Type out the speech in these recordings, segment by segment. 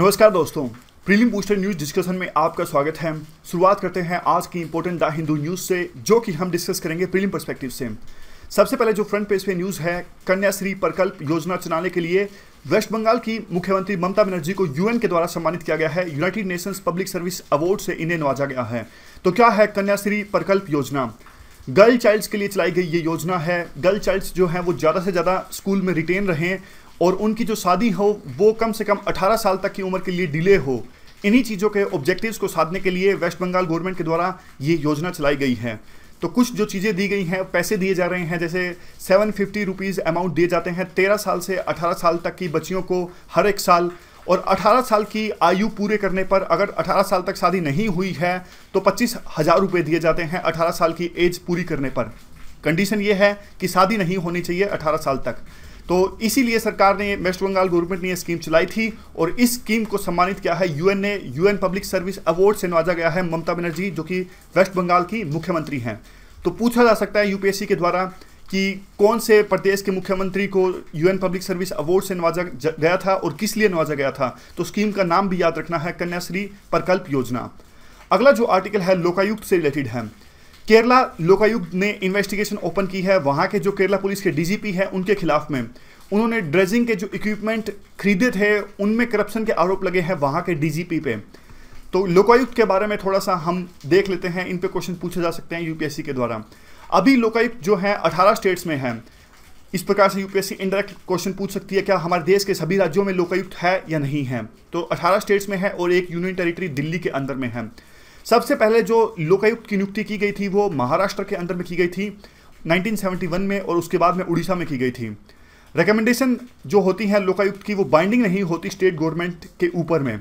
नमस्कार दोस्तों prelim booster news discussion में आपका स्वागत है शुरुआत करते हैं आज की इंपोर्टेंट द हिंदू न्यूज से जो कि हम डिस्कस करेंगे प्रीलिम परस्पेक्टिव से सबसे पहले जो फ्रंट पेज पे न्यूज है कन्याश्री प्रकल्प योजना चलाने के लिए वेस्ट बंगाल की मुख्यमंत्री ममता बनर्जी को यूएन के द्वारा सम्मानित किया गया है United Nations public service award से इन्हें नवाजा गया है तो क्या है कन्याश्री प्रकल्प योजना गर्ल चाइल्ड्स के लिए चलाई गई ये योजना है गर्ल चाइल्ड्स जो हैं वो ज़्यादा से ज़्यादा स्कूल में रिटेन रहें और उनकी जो शादी हो वो कम से कम 18 साल तक की उम्र के लिए डिले हो इन्हीं चीज़ों के ऑब्जेक्टिव्स को साधने के लिए वेस्ट बंगाल गवर्नमेंट के द्वारा ये योजना चलाई गई है तो कुछ जो चीज़ें दी गई हैं पैसे दिए जा रहे हैं जैसे सेवन फिफ्टी रुपीज़ अमाउंट दिए जाते हैं तेरह साल से अठारह साल तक की बच्चियों को हर एक साल और 18 साल की आयु पूरे करने पर अगर 18 साल तक शादी नहीं हुई है तो पच्चीस हज़ार रुपये दिए जाते हैं 18 साल की एज पूरी करने पर कंडीशन ये है कि शादी नहीं होनी चाहिए 18 साल तक तो इसीलिए सरकार ने वेस्ट बंगाल गवर्नमेंट ने यह स्कीम चलाई थी और इस स्कीम को सम्मानित किया है यूएन ने यूएन पब्लिक सर्विस अवार्ड से नवाजा गया है ममता बनर्जी जो कि वेस्ट बंगाल की मुख्यमंत्री हैं तो पूछा जा सकता है यूपीएससी के द्वारा कि कौन से प्रदेश के मुख्यमंत्री को यूएन पब्लिक सर्विस अवार्ड से नवाजा गया था और किस लिए नवाजा गया था तो स्कीम का नाम भी याद रखना है कन्याश्री प्रकल्प योजना अगला जो आर्टिकल है लोकायुक्त से रिलेटेड है केरला लोकायुक्त ने इन्वेस्टिगेशन ओपन की है वहाँ के जो केरला पुलिस के डीजीपी हैं उनके खिलाफ में उन्होंने ड्रेजिंग के जो इक्विपमेंट खरीदे थे उनमें करप्शन के आरोप लगे हैं वहाँ के डीजीपी पे तो लोकायुक्त के बारे में थोड़ा सा हम देख लेते हैं इन पे क्वेश्चन पूछे जा सकते हैं यूपीएससी के द्वारा अभी लोकायुक्त जो है अठारह स्टेट्स में है इस प्रकार से यूपीएससी इनडायरेक्ट क्वेश्चन पूछ सकती है क्या हमारे देश के सभी राज्यों में लोकायुक्त है या नहीं है तो अठारह स्टेट्स में है और एक यूनियन टेरिटरी दिल्ली के अंदर में है सबसे पहले जो लोकायुक्त की नियुक्ति की गई थी वो महाराष्ट्र के अंदर में की गई थी 1971 में और उसके बाद में उड़ीसा में की गई थी रिकमेंडेशन जो होती हैं लोकायुक्त की वो बाइंडिंग नहीं होती स्टेट गवर्नमेंट के ऊपर में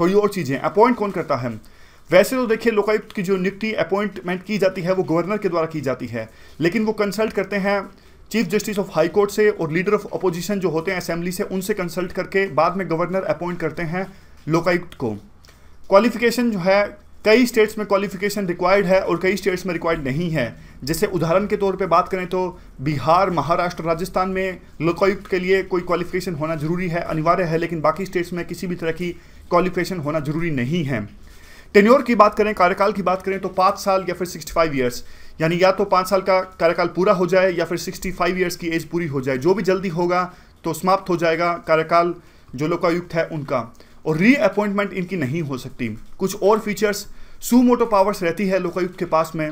थोड़ी और चीज़ें अपॉइंट कौन करता है वैसे तो देखिए लोकायुक्त की जो नियुक्ति अपॉइंटमेंट की जाती है वो गवर्नर के द्वारा की जाती है लेकिन वो कंसल्ट करते हैं chief justice of high court से और लीडर ऑफ अपोजिशन जो होते हैं असेंबली से उनसे कंसल्ट करके बाद में गवर्नर अपॉइंट करते हैं लोकायुक्त को क्वालिफिकेशन जो है कई स्टेट्स में क्वालिफिकेशन रिक्वायर्ड है और कई स्टेट्स में रिक्वायर्ड नहीं है जैसे उदाहरण के तौर पे बात करें तो बिहार महाराष्ट्र राजस्थान में लोकायुक्त के लिए कोई क्वालिफिकेशन होना जरूरी है अनिवार्य है लेकिन बाकी स्टेट्स में किसी भी तरह की क्वालिफिकेशन होना जरूरी नहीं है टेन्योर की बात करें कार्यकाल की बात करें तो पाँच साल या फिर सिक्सटी फाइव ईयर्स यानी या तो पाँच साल का कार्यकाल पूरा हो जाए या फिर सिक्सटी फाइव ईयर्स की एज पूरी हो जाए जो भी जल्दी होगा तो समाप्त हो जाएगा कार्यकाल जो लोकायुक्त है उनका और री अपॉइंटमेंट इनकी नहीं हो सकती कुछ और फीचर्स मोटो पावर्स रहती है लोकायुक्त के पास में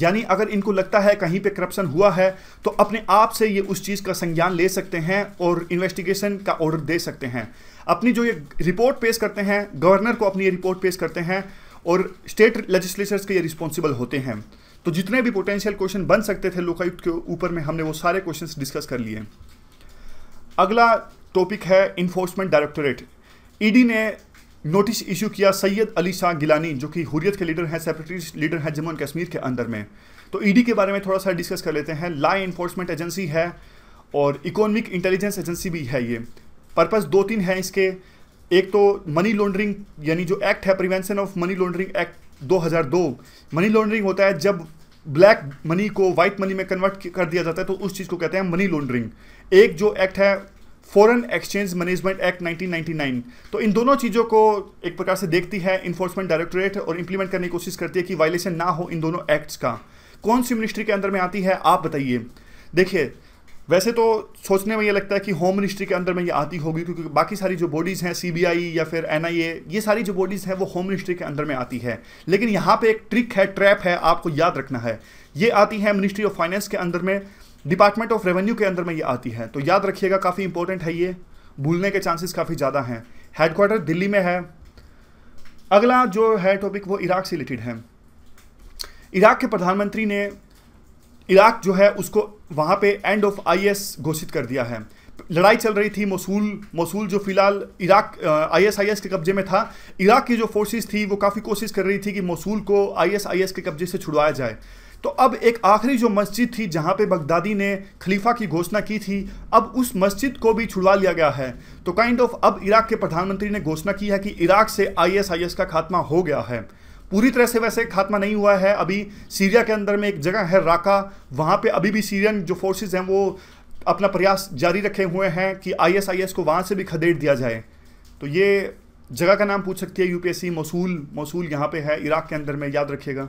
यानी अगर इनको लगता है कहीं पे करप्शन हुआ है तो अपने आप से ये उस चीज़ का संज्ञान ले सकते हैं और इन्वेस्टिगेशन का ऑर्डर दे सकते हैं अपनी जो ये रिपोर्ट पेश करते हैं गवर्नर को अपनी ये रिपोर्ट पेश करते हैं और स्टेट लेजिस्लेचर्स के ये रिस्पॉन्सिबल होते हैं तो जितने भी पोटेंशियल क्वेश्चन बन सकते थे लोकायुक्त के ऊपर में हमने वो सारे क्वेश्चन डिस्कस कर लिए अगला टॉपिक है इन्फोर्समेंट डायरेक्टोरेट ईडी ने नोटिस इशू किया सैयद अली शाह गिलानी जो कि हुरियत के लीडर हैं सेपरेटरी लीडर हैं जम्मू एंड कश्मीर के अंदर में तो ईडी e के बारे में थोड़ा सा डिस्कस कर लेते हैं लॉ इन्फोर्समेंट एजेंसी है और इकोनॉमिक इंटेलिजेंस एजेंसी भी है ये पर्पज़ दो तीन हैं इसके एक तो मनी लॉन्ड्रिंग यानी जो एक्ट है prevention of money laundering act 2002 money laundering होता है जब ब्लैक मनी को वाइट मनी में कन्वर्ट कर दिया जाता है तो उस चीज़ को कहते हैं मनी लॉन्ड्रिंग एक जो एक्ट है फॉरेन एक्सचेंज मैनेजमेंट एक्ट 1999 तो इन दोनों चीज़ों को एक प्रकार से देखती है इन्फोर्समेंट डायरेक्टोरेट और इंप्लीमेंट करने की कोशिश करती है कि वायलेशन ना हो इन दोनों एक्ट्स का कौन सी मिनिस्ट्री के अंदर में आती है आप बताइए देखिए वैसे तो सोचने में ये लगता है कि होम मिनिस्ट्री के अंदर में ये आती होगी क्योंकि बाकी सारी जो बॉडीज़ हैं सीबीआई या फिर एनआईए ये सारी जो बॉडीज़ हैं वो होम मिनिस्ट्री के अंदर में आती है लेकिन यहाँ पे एक ट्रिक है ट्रैप है आपको याद रखना है ये आती है मिनिस्ट्री ऑफ फाइनेंस के अंदर में डिपार्टमेंट ऑफ रेवेन्यू के अंदर में ये आती है तो याद रखिएगा काफ़ी इंपॉर्टेंट है ये भूलने के चांसेस काफ़ी ज़्यादा हैं हेडक्वार्टर दिल्ली में है अगला जो है टॉपिक वो इराक से रिलेटेड है इराक के प्रधानमंत्री ने इराक जो है उसको वहाँ पे एंड ऑफ आईएस घोषित कर दिया है लड़ाई चल रही थी मसूल मसूल जो फिलहाल इराक आईएसआईएस के कब्जे में था इराक की जो फोर्सेस थी वो काफ़ी कोशिश कर रही थी कि मसूल को आईएसआईएस के कब्जे से छुड़वाया जाए तो अब एक आखिरी जो मस्जिद थी जहाँ पे बगदादी ने खलीफा की घोषणा की थी अब उस मस्जिद को भी छुड़वा लिया गया है तो काइंड ऑफ अब इराक के प्रधानमंत्री ने घोषणा की है कि इराक से आईएसआईएस का खात्मा हो गया है पूरी तरह से वैसे खात्मा नहीं हुआ है अभी सीरिया के अंदर में एक जगह है राका वहाँ पर अभी भी सीरियन जो फोर्सेज हैं वो अपना प्रयास जारी रखे हुए हैं कि आई को वहाँ से भी खदेड़ दिया जाए तो ये जगह का नाम पूछ सकती है यूपीएससी मसूल मसूल यहाँ पे है इराक के अंदर में याद रखिएगा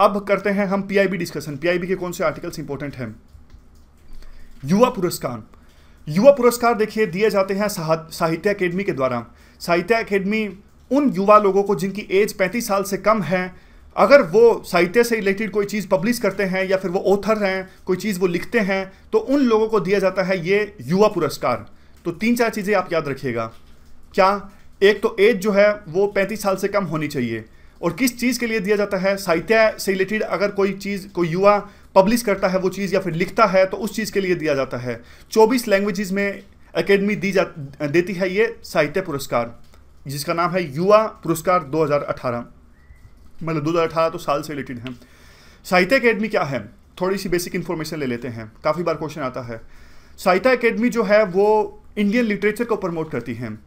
अब करते हैं हम पीआईबी डिस्कशन पीआईबी के कौन से आर्टिकल्स इंपॉर्टेंट हैं युवा पुरस्कार युवा पुरस्कार देखिए दिए जाते हैं साहित्य अकेडमी के द्वारा साहित्य अकेडमी उन युवा लोगों को जिनकी एज पैंतीस साल से कम है अगर वो साहित्य से रिलेटेड कोई चीज़ पब्लिश करते हैं या फिर वो ऑथर हैं कोई चीज़ वो लिखते हैं तो उन लोगों को दिया जाता है ये युवा पुरस्कार तो तीन चार चीज़ें आप याद रखिएगा क्या एक तो एज जो है वो पैंतीस साल से कम होनी चाहिए और किस चीज़ के लिए दिया जाता है साहित्य से रिलेटेड अगर कोई चीज़ कोई युवा पब्लिश करता है वो चीज़ या फिर लिखता है तो उस चीज़ के लिए दिया जाता है 24 लैंग्वेजेस में एकेडमी दी जा देती है ये साहित्य पुरस्कार जिसका नाम है युवा पुरस्कार 2018 मतलब 2018 तो साल से रिलेटेड है साहित्य अकेडमी क्या है थोड़ी सी बेसिक इन्फॉर्मेशन ले लेते हैं काफ़ी बार क्वेश्चन आता है साहित्य अकेडमी जो है वो इंडियन लिटरेचर को प्रमोट करती हैं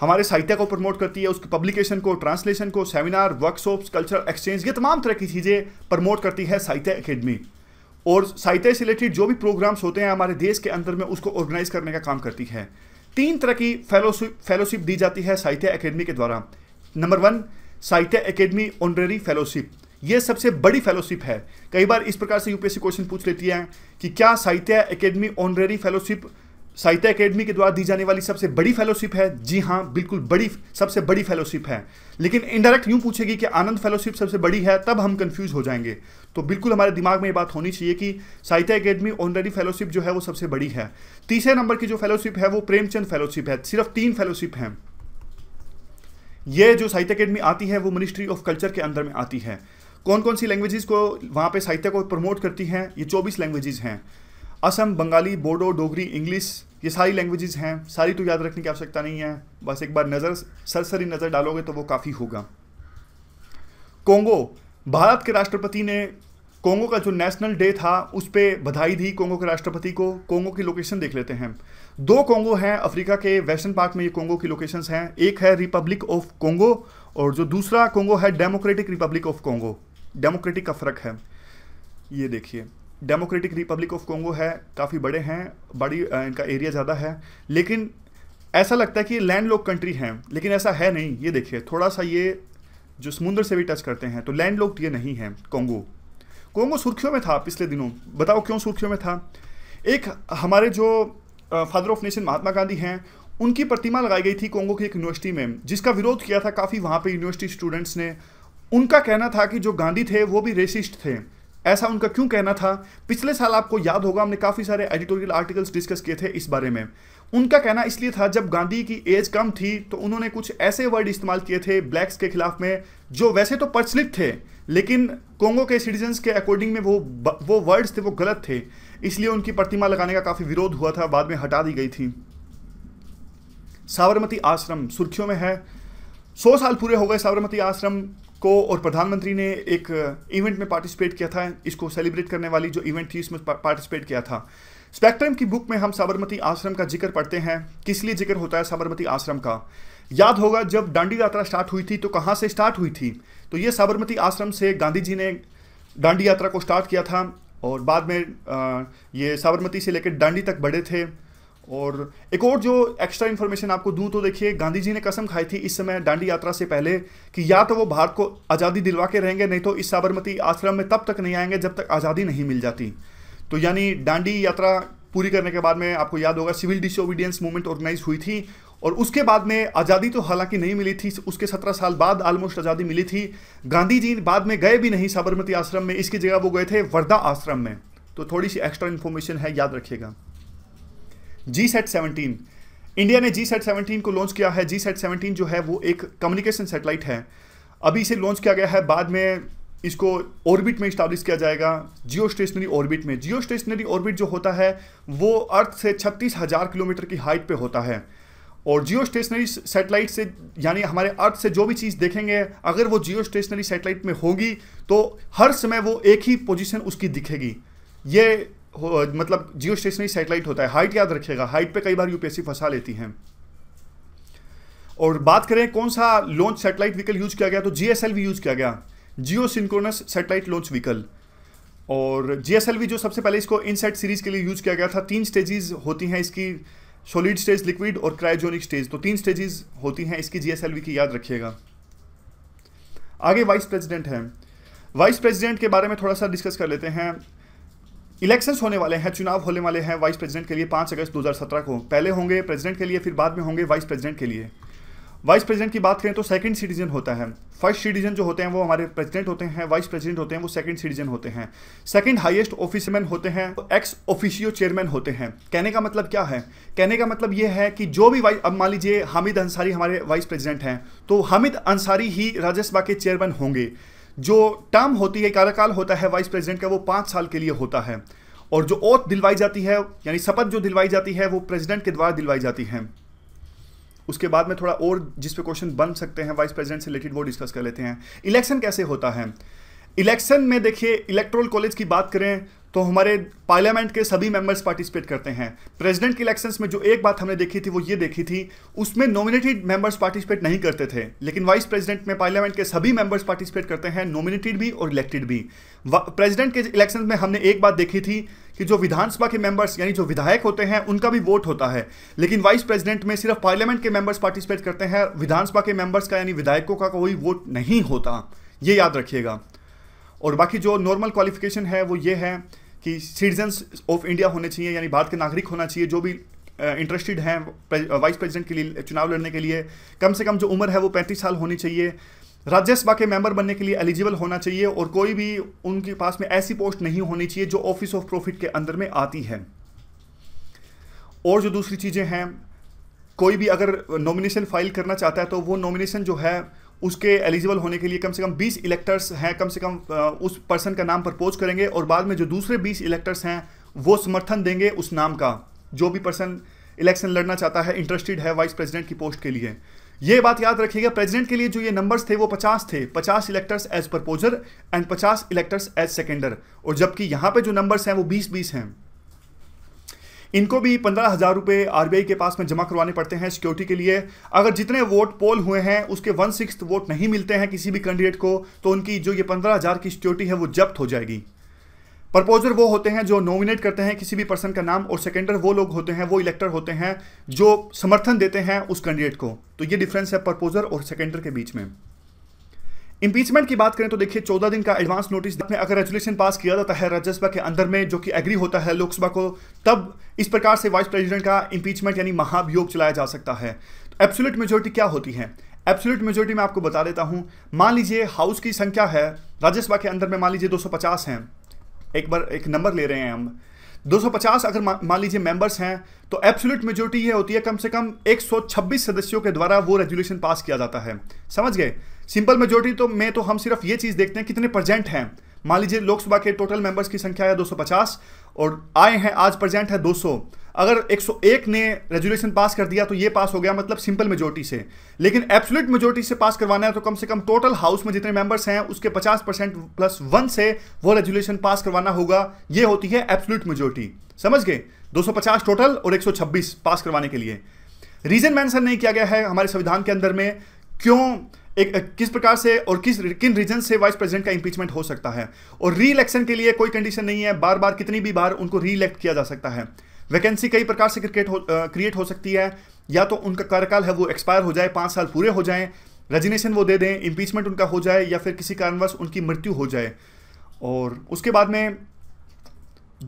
हमारे साहित्य को प्रमोट करती है उसकी पब्लिकेशन को ट्रांसलेशन को सेमिनार वर्कशॉप्स कल्चरल एक्सचेंज ये तमाम तरह की चीज़ें प्रमोट करती है साहित्य अकेडमी और साहित्य से रिलेटेड जो भी प्रोग्राम्स होते हैं हमारे देश के अंदर में उसको ऑर्गेनाइज करने का काम करती है तीन तरह की फेलोशिप फेलोशिप दी जाती है साहित्य अकेडमी के द्वारा number one Sahitya Akademi honorary fellowship ये सबसे बड़ी फेलोशिप है कई बार इस प्रकार से यूपीएससी क्वेश्चन पूछ लेती है कि क्या साहित्य अकेडमी ऑनरेरी फेलोशिप साहित्य अकेडमी के द्वारा दी जाने वाली सबसे बड़ी फेलोशिप है जी हाँ बिल्कुल बड़ी सबसे बड़ी फेलोशिप है लेकिन इनडायरेक्ट यूं पूछेगी कि आनंद फेलोशिप सबसे बड़ी है तब हम कंफ्यूज हो जाएंगे तो बिल्कुल हमारे दिमाग में ये बात होनी चाहिए कि साहित्य अकेडमी ऑनरेडी फेलोशिप जो है वो सबसे बड़ी है तीसरे नंबर की जो फेलोशिप है वो प्रेमचंद फेलोशिप है सिर्फ तीन फेलोशिप हैं ये जो साहित्य अकेडमी आती है वो मिनिस्ट्री ऑफ कल्चर के अंदर में आती है कौन कौन सी लैंग्वेजेस को वहाँ पे साहित्य को प्रमोट करती हैं ये 24 लैंग्वेजेस हैं असम बंगाली बोडो डोगरी इंग्लिश ये सारी लैंग्वेजेस हैं सारी तो याद रखने की आवश्यकता नहीं है बस एक बार नज़र सरसरी नज़र डालोगे तो वो काफ़ी होगा कोंगो भारत के राष्ट्रपति ने कोंगो का जो नेशनल डे था उस पर बधाई दी कोंगो के राष्ट्रपति को कोंगो की लोकेशन देख लेते हैं दो कोंगो हैं अफ्रीका के वेस्टर्न पार्ट में ये कोंगो की लोकेशन हैं एक है रिपब्लिक ऑफ कोंगो और जो दूसरा कोंगो है democratic republic of Congo democratic का फ़र्क है ये देखिए डेमोक्रेटिक रिपब्लिक ऑफ कॉन्गो है काफ़ी बड़े हैं बड़ी इनका एरिया ज़्यादा है लेकिन ऐसा लगता है कि लैंड लॉक कंट्री हैं लेकिन ऐसा है नहीं ये देखिए थोड़ा सा ये जो समुद्र से भी टच करते हैं तो लैंड लोक ये नहीं है कोंगो कोंगो सुर्खियों में था पिछले दिनों बताओ क्यों सुर्खियों में था एक हमारे जो father of nation Mahatma Gandhi हैं उनकी प्रतिमा लगाई गई थी कोंगो की एक यूनिवर्सिटी में जिसका विरोध किया था काफ़ी वहाँ पर यूनिवर्सिटी स्टूडेंट्स ने उनका कहना था कि जो गांधी थे वो भी रेसिस्ट थे ऐसा उनका क्यों कहना था पिछले साल आपको याद होगा हमने काफ़ी सारे एडिटोरियल आर्टिकल्स डिस्कस किए थे इस बारे में उनका कहना इसलिए था जब गांधी की एज कम थी तो उन्होंने कुछ ऐसे वर्ड इस्तेमाल किए थे ब्लैक्स के खिलाफ में जो वैसे तो प्रचलित थे लेकिन कोंगो के सिटीजन्स के अकॉर्डिंग में वो वो वर्ड्स थे वो गलत थे इसलिए उनकी प्रतिमा लगाने का काफ़ी विरोध हुआ था बाद में हटा दी गई थी साबरमती आश्रम सुर्खियों में है सौ साल पूरे हो गए साबरमती आश्रम को और प्रधानमंत्री ने एक इवेंट में पार्टिसिपेट किया था इसको सेलिब्रेट करने वाली जो इवेंट थी इसमें पार्टिसिपेट किया था स्पेक्ट्रम की बुक में हम साबरमती आश्रम का जिक्र पढ़ते हैं किस लिए जिक्र होता है साबरमती आश्रम का याद होगा जब डांडी यात्रा स्टार्ट हुई थी तो कहाँ से स्टार्ट हुई थी तो ये साबरमती आश्रम से गांधी जी ने डांडी यात्रा को स्टार्ट किया था और बाद में ये साबरमती से लेकर डांडी तक बढ़े थे और एक और जो एक्स्ट्रा इन्फॉर्मेशन आपको दूं तो देखिए गांधी जी ने कसम खाई थी इस समय दांडी यात्रा से पहले कि या तो वो भारत को आज़ादी दिलवा के रहेंगे नहीं तो इस साबरमती आश्रम में तब तक नहीं आएंगे जब तक आज़ादी नहीं मिल जाती तो यानी डांडी यात्रा पूरी करने के बाद में आपको याद होगा सिविल डिसोबीडियंस मूवमेंट ऑर्गेनाइज हुई थी और उसके बाद में आज़ादी तो हालांकि नहीं मिली थी उसके सत्रह साल बाद आलमोस्ट आज़ादी मिली थी गांधी जी बाद में गए भी नहीं साबरमती आश्रम में इसकी जगह वो गए थे वर्धा आश्रम में तो थोड़ी सी एक्स्ट्रा इन्फॉर्मेशन है याद रखिएगा जी सेट सेवनटीन इंडिया ने जी सेट सेवनटीन को लॉन्च किया है जी सेट सेवनटीन जो है वो एक कम्युनिकेशन सेटेलाइट है अभी इसे लॉन्च किया गया है बाद में इसको ऑर्बिट में स्टाब्लिश किया जाएगा जियो स्टेशनरी ऑर्बिट में जियो स्टेशनरी ऑर्बिट जो होता है वो अर्थ से छत्तीस हज़ार किलोमीटर की हाइट पे होता है और जियो स्टेशनरी सेटेलाइट से यानी हमारे अर्थ से जो भी चीज़ देखेंगे अगर वो जियो स्टेशनरी सेटेलाइट में होगी तो हर समय वो एक ही पोजीशन उसकी दिखेगी ये मतलब जियो स्टेशनरी सेटेलाइट होता है हाइट याद रखिएगा हाइट पे कई बार यूपीएससी फंसा लेती हैं और बात करें कौन सा लॉन्च सेटेलाइट व्हीकल यूज किया गया तो जीएसएल यूज किया गया geo synchronous satellite launch vehicle और जीएसएलवी जो सबसे पहले इसको इनसेट सीरीज के लिए यूज किया गया था तीन स्टेजेस होती हैं इसकी सॉलिड स्टेज लिक्विड और क्रायोजोनिक स्टेज तो तीन स्टेजेस होती हैं इसकी जीएसएलवी की याद रखिएगा आगे वाइस प्रेसिडेंट है वाइस प्रेसिडेंट के बारे में थोड़ा सा डिस्कस कर लेते हैं इलेक्शंस होने वाले हैं चुनाव होने वाले हैं वाइस प्रेसिडेंट के लिए पाँच अगस्त 2017 को पहले होंगे प्रेसिडेंट के लिए फिर बाद में होंगे वाइस प्रेसिडेंट के लिए वाइस प्रेसिडेंट की बात करें तो सेकंड सिटीजन होता है फर्स्ट सिटीजन जो होते हैं वो हमारे प्रेसिडेंट होते हैं वाइस प्रेसिडेंट होते हैं वो सेकंड सिटीजन होते हैं सेकंड हाइएस्ट ऑफिसमैन होते हैं तो एक्स ऑफिशियो चेयरमैन होते हैं कहने का मतलब क्या है कहने का मतलब ये है कि जो भी अब मान लीजिए हामिद अंसारी हमारे वाइस प्रेजिडेंट हैं तो हामिद अंसारी ही राज्यसभा के चेयरमैन होंगे जो टर्म होती है कार्यकाल होता है वाइस प्रेसिडेंट का वो पाँच साल के लिए होता है और जो ओथ दिलवाई जाती है यानी शपथ जो दिलवाई जाती है वो प्रेसिडेंट के द्वारा दिलवाई जाती है उसके बाद में थोड़ा और जिस पे क्वेश्चन बन सकते हैं वाइस प्रेसिडेंट से रिलेटेड वो डिस्कस कर लेते हैं इलेक्शन कैसे होता है इलेक्शन में देखिए इलेक्ट्रोल कॉलेज की बात करें तो हमारे पार्लियामेंट के सभी मेंबर्स पार्टिसिपेट करते हैं प्रेसिडेंट के इलेक्शंस में जो एक बात हमने देखी थी वो ये देखी थी उसमें नॉमिनेटेड मेंबर्स पार्टिसिपेट नहीं करते थे लेकिन वाइस प्रेसिडेंट में पार्लियामेंट के सभी मेंबर्स पार्टिसिपेट करते हैं नॉमिनेटेड भी और इलेक्टेड भी प्रेजिडेंट के इलेक्शन में हमने एक बात देखी थी कि जो विधानसभा के मेंबर्स यानी जो विधायक होते हैं उनका भी वोट होता है लेकिन वाइस प्रेसिडेंट में सिर्फ पार्लियामेंट के मेंबर्स पार्टिसिपेट करते हैं विधानसभा के मेंबर्स का यानी विधायकों का कोई वोट नहीं होता ये याद रखिएगा और बाकी जो नॉर्मल क्वालिफिकेशन है वो ये है कि सिटीजन्स ऑफ इंडिया होने चाहिए यानी भारत के नागरिक होना चाहिए जो भी इंटरेस्टेड हैं वाइस प्रेसिडेंट के लिए चुनाव लड़ने के लिए कम से कम जो उम्र है वो पैंतीस साल होनी चाहिए राज्यसभा के मेंबर बनने के लिए एलिजिबल होना चाहिए और कोई भी उनके पास में ऐसी पोस्ट नहीं होनी चाहिए जो ऑफिस ऑफ प्रॉफिट के अंदर में आती है और जो दूसरी चीज़ें हैं कोई भी अगर नॉमिनेशन फाइल करना चाहता है तो वो नॉमिनेशन जो है उसके एलिजिबल होने के लिए कम से कम 20 इलेक्टर्स हैं कम से कम उस पर्सन का नाम प्रपोज करेंगे और बाद में जो दूसरे 20 इलेक्टर्स हैं वो समर्थन देंगे उस नाम का जो भी पर्सन इलेक्शन लड़ना चाहता है इंटरेस्टेड है वाइस प्रेसिडेंट की पोस्ट के लिए ये बात याद रखिएगा प्रेसिडेंट के लिए जो ये नंबर्स थे वो 50 थे 50 electors as proposer and 50 electors as seconder और जबकि यहाँ पे जो नंबर्स हैं वो 20 20 हैं इनको भी पंद्रह हज़ार रुपये आर के पास में जमा करवाने पड़ते हैं सिक्योरिटी के लिए अगर जितने वोट पोल हुए हैं उसके वन सिक्स वोट नहीं मिलते हैं किसी भी कैंडिडेट को तो उनकी जो ये पंद्रह हज़ार की सिक्योरिटी है वो जब्त हो जाएगी प्रपोजर वो होते हैं जो नॉमिनेट करते हैं किसी भी पर्सन का नाम और सेकेंडर वो लोग होते हैं वो इलेक्टर होते हैं जो समर्थन देते हैं उस कैंडिडेट को तो ये डिफरेंस है प्रपोजर और सेकेंडर के बीच में इम्पीचमेंट की बात करें तो देखिए चौदह दिन का एडवांस नोटिस में अगर रेजुलेशन पास किया जाता है राज्यसभा के अंदर में जो कि एग्री होता है लोकसभा को तब इस प्रकार से वाइस प्रेसिडेंट का इम्पीचमेंट यानी महाभियोग चलाया जा सकता है तो एब्सोल्यूट मेजोरिटी क्या होती है एब्सोल्यूट मेजोरिटी में आपको बता देता हूं मान लीजिए हाउस की संख्या है राज्यसभा के अंदर में मान लीजिए दो सौ एक बार एक नंबर ले रहे हैं हम 250 अगर मान लीजिए मेंबर्स हैं तो एब्सोल्यूट मेजोरिटी ये होती है कम से कम 126 सदस्यों के द्वारा वो रेजुलेशन पास किया जाता है समझ गए सिंपल मेजोरिटी तो में तो हम सिर्फ ये चीज़ देखते हैं कितने प्रेजेंट हैं मान लीजिए लोकसभा के टोटल मेंबर्स की संख्या है 250 और आए हैं आज प्रजेंट है 200 अगर 101 ने रेजुलेशन पास कर दिया तो ये पास हो गया मतलब सिंपल मेजोरिटी से लेकिन एब्सोल्यूट मेजोरिटी से पास करवाना है तो कम से कम टोटल हाउस में जितने मेंबर्स हैं उसके 50 परसेंट प्लस वन से वो रेजुलेशन पास करवाना होगा ये होती है एब्सोल्यूट मेजोरिटी समझ गए 250 टोटल और 126 पास करवाने के लिए रीजन मैंसन नहीं किया गया है हमारे संविधान के अंदर में क्यों एक, किस प्रकार से और किस किन रीजन से वाइस प्रेसिडेंट का इंपीचमेंट हो सकता है और री इलेक्शन के लिए कोई कंडीशन नहीं है बार बार कितनी भी बार उनको री इलेक्ट किया जा सकता है वैकेंसी कई प्रकार से क्रिकेट हो क्रिएट हो सकती है या तो उनका कार्यकाल है वो एक्सपायर हो जाए पाँच साल पूरे हो जाए रेजिनेशन वो दे दें इम्पीचमेंट उनका हो जाए या फिर किसी कारणवश उनकी मृत्यु हो जाए और उसके बाद में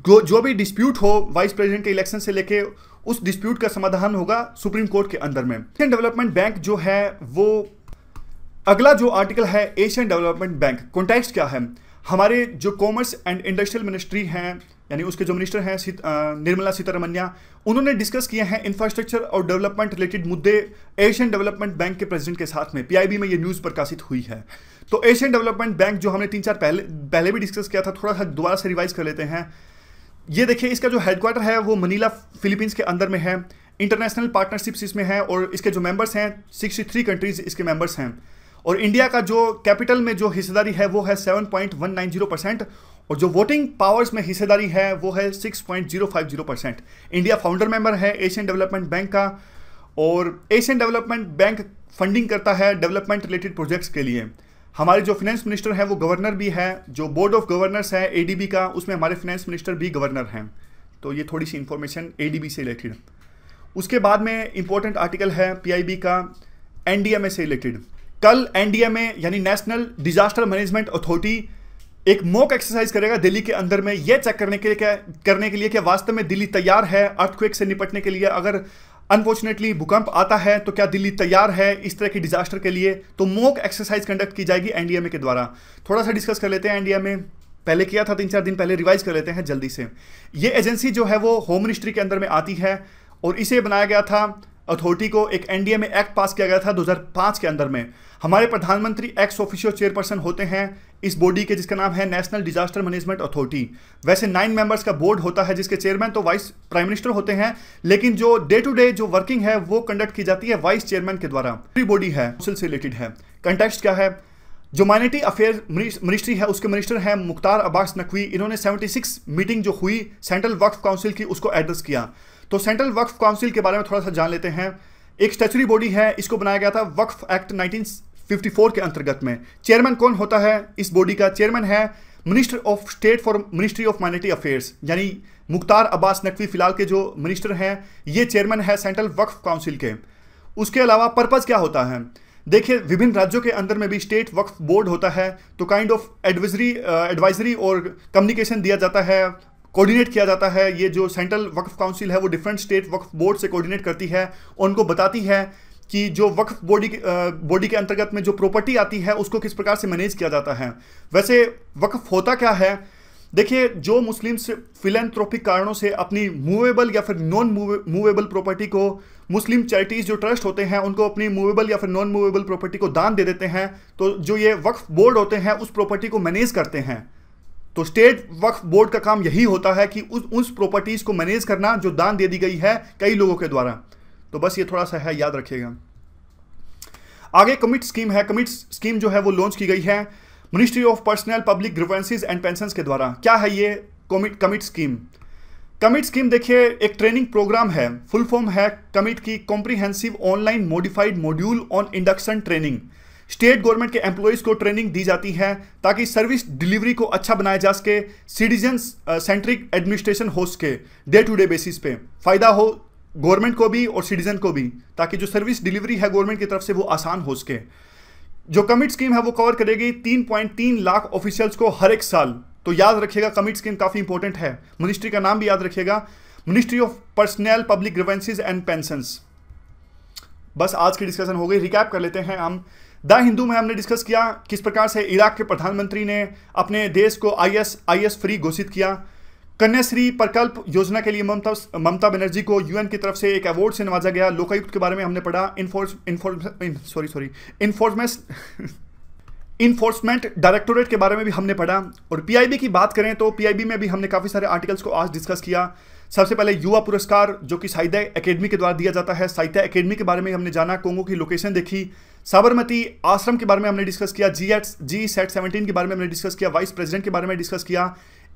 जो भी डिस्प्यूट हो वाइस प्रेसिडेंट के इलेक्शन से लेके उस डिस्प्यूट का समाधान होगा सुप्रीम कोर्ट के अंदर में एशियन डेवलपमेंट बैंक जो है वो अगला जो आर्टिकल है एशियन डेवलपमेंट बैंक कॉन्टेक्स्ट क्या है हमारे जो कॉमर्स एंड इंडस्ट्रियल मिनिस्ट्री हैं यानी उसके जो मिनिस्टर हैं सीत, निर्मला सीतारमनिया उन्होंने डिस्कस किए हैं इंफ्रास्ट्रक्चर और डेवलपमेंट रिलेटेड मुद्दे एशियन डेवलपमेंट बैंक के प्रेसिडेंट के साथ में पीआईबी में ये न्यूज़ प्रकाशित हुई है तो एशियन डेवलपमेंट बैंक जो हमने तीन चार पहले पहले भी डिस्कस किया था थोड़ा सा दोबारा से रिवाइज कर लेते हैं ये देखिए इसका जो हेडक्वार्टर है वो मनीला फिलीपींस के अंदर में है इंटरनेशनल पार्टनरशिप्स इसमें है और इसके जो मेंबर्स हैं 63 कंट्रीज इसके मेंबर्स हैं और इंडिया का जो कैपिटल में जो हिस्सेदारी है वो है 7.190 परसेंट और जो वोटिंग पावर्स में हिस्सेदारी है वो है 6.050 परसेंट इंडिया फाउंडर मेंबर है एशियन डेवलपमेंट बैंक का और एशियन डेवलपमेंट बैंक फंडिंग करता है डेवलपमेंट रिलेटेड प्रोजेक्ट्स के लिए हमारे जो फाइनेंस मिनिस्टर हैं वो गवर्नर भी है जो बोर्ड ऑफ गवर्नर्स है एडीबी का उसमें हमारे फाइनेंस मिनिस्टर भी गवर्नर हैं तो ये थोड़ी सी इन्फॉर्मेशन एडीबी से रिलेटेड उसके बाद में इंपॉर्टेंट आर्टिकल है पीआईबी का एनडीएमए से रिलेटेड कल एनडीएमए यानी नेशनल डिजास्टर मैनेजमेंट अथॉरिटी एक मोक एक्सरसाइज करेगा दिल्ली के अंदर में यह चेक करने के लिए क्या करने के लिए कि वास्तव में दिल्ली तैयार है अर्थक्वेक से निपटने के लिए अगर अनफॉर्चुनेटली भूकंप आता है तो क्या दिल्ली तैयार है इस तरह की डिजास्टर के लिए तो मोक एक्सरसाइज कंडक्ट की जाएगी एनडीएमए के द्वारा थोड़ा सा डिस्कस कर लेते हैं एनडीएमए पहले किया था तीन चार दिन पहले रिवाइज कर लेते हैं जल्दी से ये एजेंसी जो है वो होम मिनिस्ट्री के अंदर में आती है और इसे बनाया गया था अथॉरिटी को एक एनडीए में एक्ट पास किया गया था 2005 के अंदर में हमारे प्रधानमंत्री एक्स ऑफिशियल चेयरपर्सन होते हैं इस बॉडी के जिसका नाम है नेशनल डिजास्टर मैनेजमेंट अथॉरिटी वैसे नाइन मेंबर्स का बोर्ड होता है जिसके चेयरमैन तो वाइस प्राइम मिनिस्टर होते हैं लेकिन जो डे टू डे जो वर्किंग है वो कंडक्ट की जाती है वाइस चेयरमैन के द्वारा फ्री बॉडी है काउंसिल से रिलेटेड है कंटेक्स्ट क्या है जो माइनॉरिटी अफेयर मिनिस्ट्री है उसके मिनिस्टर हैं मुख्तार अब्बास नकवी इन्होंने 76 मीटिंग जो हुई सेंट्रल वक्फ काउंसिल की उसको एड्रेस किया तो सेंट्रल वक्फ काउंसिल के बारे में थोड़ा सा जान लेते हैं एक स्टेचुरी बॉडी है इसको बनाया गया था वक्फ एक्ट 54 के अंतर्गत में चेयरमैन कौन होता है इस बॉडी का चेयरमैन है minister of state for ministry of minority affairs यानी मुख्तार अब्बास नकवी फिलहाल के जो मिनिस्टर हैं ये चेयरमैन है सेंट्रल वक्फ काउंसिल के उसके अलावा पर्पज़ क्या होता है देखिए विभिन्न राज्यों के अंदर में भी स्टेट वक्फ बोर्ड होता है तो काइंड ऑफ एडवाइजरी एडवाइजरी और कम्युनिकेशन दिया जाता है कोऑर्डिनेट किया जाता है ये जो सेंट्रल वक्फ काउंसिल है वो डिफरेंट स्टेट वक्फ बोर्ड से कोऑर्डिनेट करती है उनको बताती है कि जो वक्फ बॉडी बॉडी के अंतर्गत में जो प्रॉपर्टी आती है उसको किस प्रकार से मैनेज किया जाता है वैसे वक्फ होता क्या है देखिए जो मुस्लिम्स फिलेंथ्रोपिक कारणों से अपनी मूवेबल या फिर नॉन मूवेबल प्रॉपर्टी को मुस्लिम चैरिटीज़ जो ट्रस्ट होते हैं उनको अपनी मूवेबल या फिर नॉन मूवेबल प्रॉपर्टी को दान दे देते हैं तो जो ये वक्फ बोर्ड होते हैं उस प्रॉपर्टी को मैनेज करते हैं तो स्टेट वक्फ बोर्ड का काम यही होता है कि उस उस प्रॉपर्टीज़ को मैनेज करना जो दान दे दी गई है कई लोगों के द्वारा तो बस ये थोड़ा सा है याद रखिएगा आगे कमिट स्कीम है कमिट स्कीम जो है वो लॉन्च की गई है ministry of personnel public grievances and pension के द्वारा क्या है ये COMMIT COMMIT scheme COMMIT scheme देखिए एक ट्रेनिंग प्रोग्राम है फुल फॉर्म है कमिट की comprehensive online modified module on induction training state government के एम्प्लॉयज़ को ट्रेनिंग दी जाती है ताकि सर्विस डिलीवरी को अच्छा बनाया जा सके सिटीजन सेंट्रिक एडमिनिस्ट्रेशन हो सके डे टू डे बेसिस पे फ़ायदा हो गवर्नमेंट को भी और सिटीजन को भी ताकि जो सर्विस डिलीवरी है गवर्नमेंट की तरफ से वो आसान हो सके जो कमिट स्कीम है वो कवर करेगी 3.3 लाख ऑफिशियल्स को हर एक साल तो याद रखिएगा कमिट स्कीम काफ़ी इंपॉर्टेंट है मिनिस्ट्री का नाम भी याद रखिएगा ministry of personnel public grievances and pension बस आज की डिस्कशन हो गई रिकैप कर लेते हैं हम द हिंदू में हमने डिस्कस किया किस प्रकार से इराक के प्रधानमंत्री ने अपने देश को आई एस फ्री घोषित किया कन्याश्री प्रकल्प योजना के लिए ममता ममता बनर्जी को यूएन की तरफ से एक अवार्ड से नवाजा गया लोकायुक्त के बारे में हमने पढ़ा enforce enforce sorry sorry enforcements enforcement directorate के बारे में भी हमने पढ़ा और पीआईबी की बात करें तो पीआईबी में भी हमने काफ़ी सारे आर्टिकल्स को आज डिस्कस किया सबसे पहले युवा पुरस्कार जो कि साहित्य अकेडमी के द्वारा दिया जाता है साहित्य अकेडमी के बारे में हमने जाना कोंगो की लोकेशन देखी साबरमती आश्रम के बारे में हमने डिस्कस किया G at G SAT seventeen के बारे में हमने डिस्कस किया वाइस प्रेसिडेंट के बारे में डिस्कस किया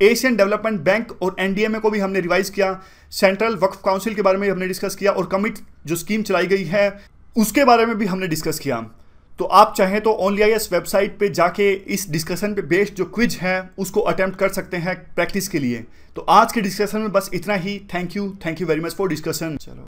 एशियन डेवलपमेंट बैंक और एनडीएमए को भी हमने रिवाइज किया सेंट्रल वक्फ काउंसिल के बारे में हमने डिस्कस किया और कमिट जो स्कीम चलाई गई है उसके बारे में भी हमने डिस्कस किया तो आप चाहें तो ओनली आई वेबसाइट पे जाके इस डिस्कशन पे बेस्ड जो क्विज है उसको अटेम्प्ट कर सकते हैं प्रैक्टिस के लिए तो आज के डिस्कशन में बस इतना ही thank you thank you very much for discussion चलो